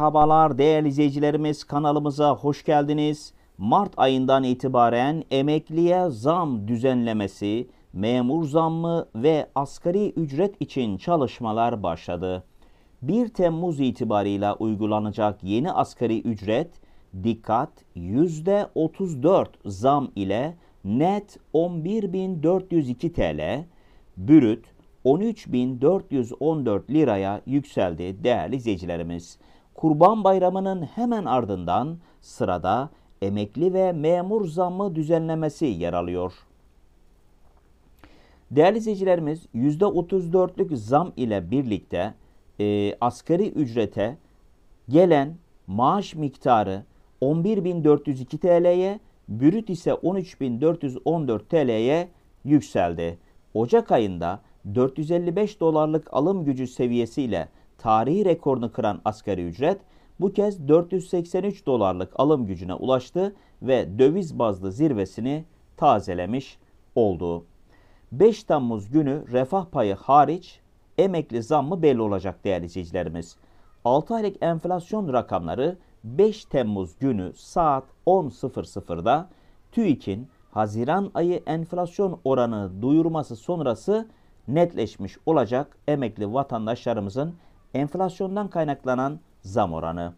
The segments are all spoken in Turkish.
Merhabalar değerli izleyicilerimiz kanalımıza hoş geldiniz. Mart ayından itibaren emekliye zam düzenlemesi, memur zammı ve asgari ücret için çalışmalar başladı. 1 Temmuz itibarıyla uygulanacak yeni asgari ücret dikkat %34 zam ile net 11.402 TL, bürüt 13.414 liraya yükseldi değerli izleyicilerimiz. Kurban Bayramı'nın hemen ardından sırada emekli ve memur zammı düzenlemesi yer alıyor. Değerli izleyicilerimiz %34'lük zam ile birlikte e, asgari ücrete gelen maaş miktarı 11.402 TL'ye, brüt ise 13.414 TL'ye yükseldi. Ocak ayında 455 dolarlık alım gücü seviyesiyle tarihi rekorunu kıran asgari ücret bu kez 483 dolarlık alım gücüne ulaştı ve döviz bazlı zirvesini tazelemiş oldu. 5 Temmuz günü refah payı hariç emekli zammı belli olacak değerli izleyicilerimiz. 6 aylık enflasyon rakamları 5 Temmuz günü saat 10.00'da TÜİK'in Haziran ayı enflasyon oranı duyurması sonrası netleşmiş olacak emekli vatandaşlarımızın enflasyondan kaynaklanan zam oranı.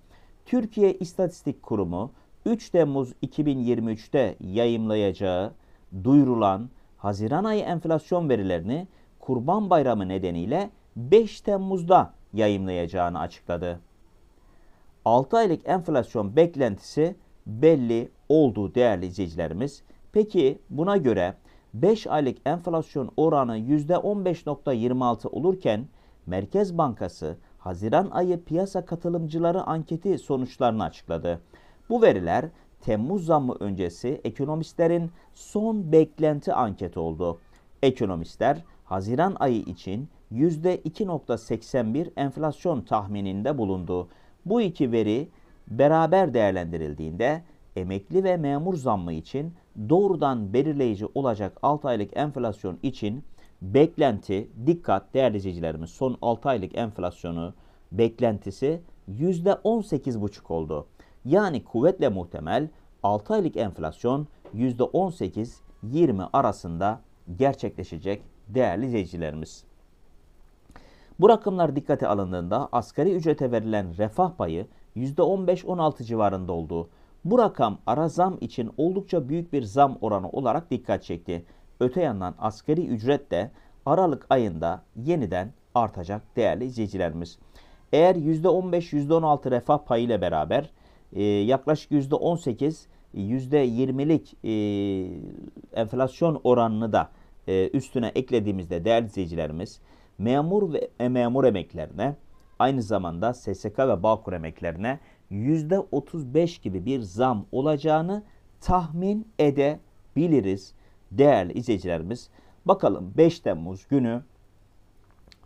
Türkiye İstatistik Kurumu 3 Temmuz 2023'te yayımlayacağı duyurulan Haziran ayı enflasyon verilerini Kurban Bayramı nedeniyle 5 Temmuz'da yayımlayacağını açıkladı. 6 aylık enflasyon beklentisi belli oldu değerli izleyicilerimiz. Peki buna göre 5 aylık enflasyon oranı %15.26 olurken Merkez Bankası Haziran ayı piyasa katılımcıları anketi sonuçlarını açıkladı. Bu veriler Temmuz zammı öncesi ekonomistlerin son beklenti anketi oldu. Ekonomistler Haziran ayı için %2.81 enflasyon tahmininde bulundu. Bu iki veri beraber değerlendirildiğinde emekli ve memur zammı için doğrudan belirleyici olacak 6 aylık enflasyon için beklenti, dikkat değerli izleyicilerimiz son 6 aylık enflasyonu beklentisi %18,5 oldu. Yani kuvvetle muhtemel 6 aylık enflasyon %18-20 arasında gerçekleşecek değerli izleyicilerimiz. Bu rakamlar dikkate alındığında asgari ücrete verilen refah payı %15-16 civarında oldu. Bu rakam ara zam için oldukça büyük bir zam oranı olarak dikkat çekti. Öte yandan asgari ücret de Aralık ayında yeniden artacak değerli izleyicilerimiz. Eğer %15-%16 refah payı ile beraber e, yaklaşık %18 %20'lik e, enflasyon oranını da e, üstüne eklediğimizde değerli izleyicilerimiz memur ve e, memur emeklerine aynı zamanda SSK ve Bağkur emeklerine %35 gibi bir zam olacağını tahmin edebiliriz değerli izleyicilerimiz bakalım 5 Temmuz günü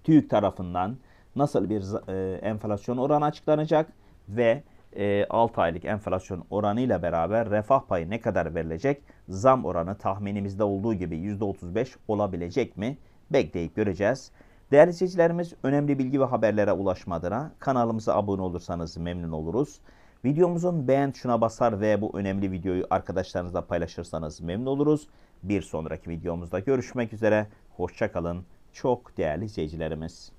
TÜİK tarafından nasıl bir e, enflasyon oranı açıklanacak ve e, 6 aylık enflasyon oranıyla beraber refah payı ne kadar verilecek? Zam oranı tahminimizde olduğu gibi %35 olabilecek mi? Bekleyip göreceğiz. Değerli izleyicilerimiz önemli bilgi ve haberlere ulaşmadığına kanalımıza abone olursanız memnun oluruz. Videomuzun beğen tuşuna basar ve bu önemli videoyu arkadaşlarınızla paylaşırsanız memnun oluruz. Bir sonraki videomuzda görüşmek üzere. Hoşçakalın çok değerli izleyicilerimiz.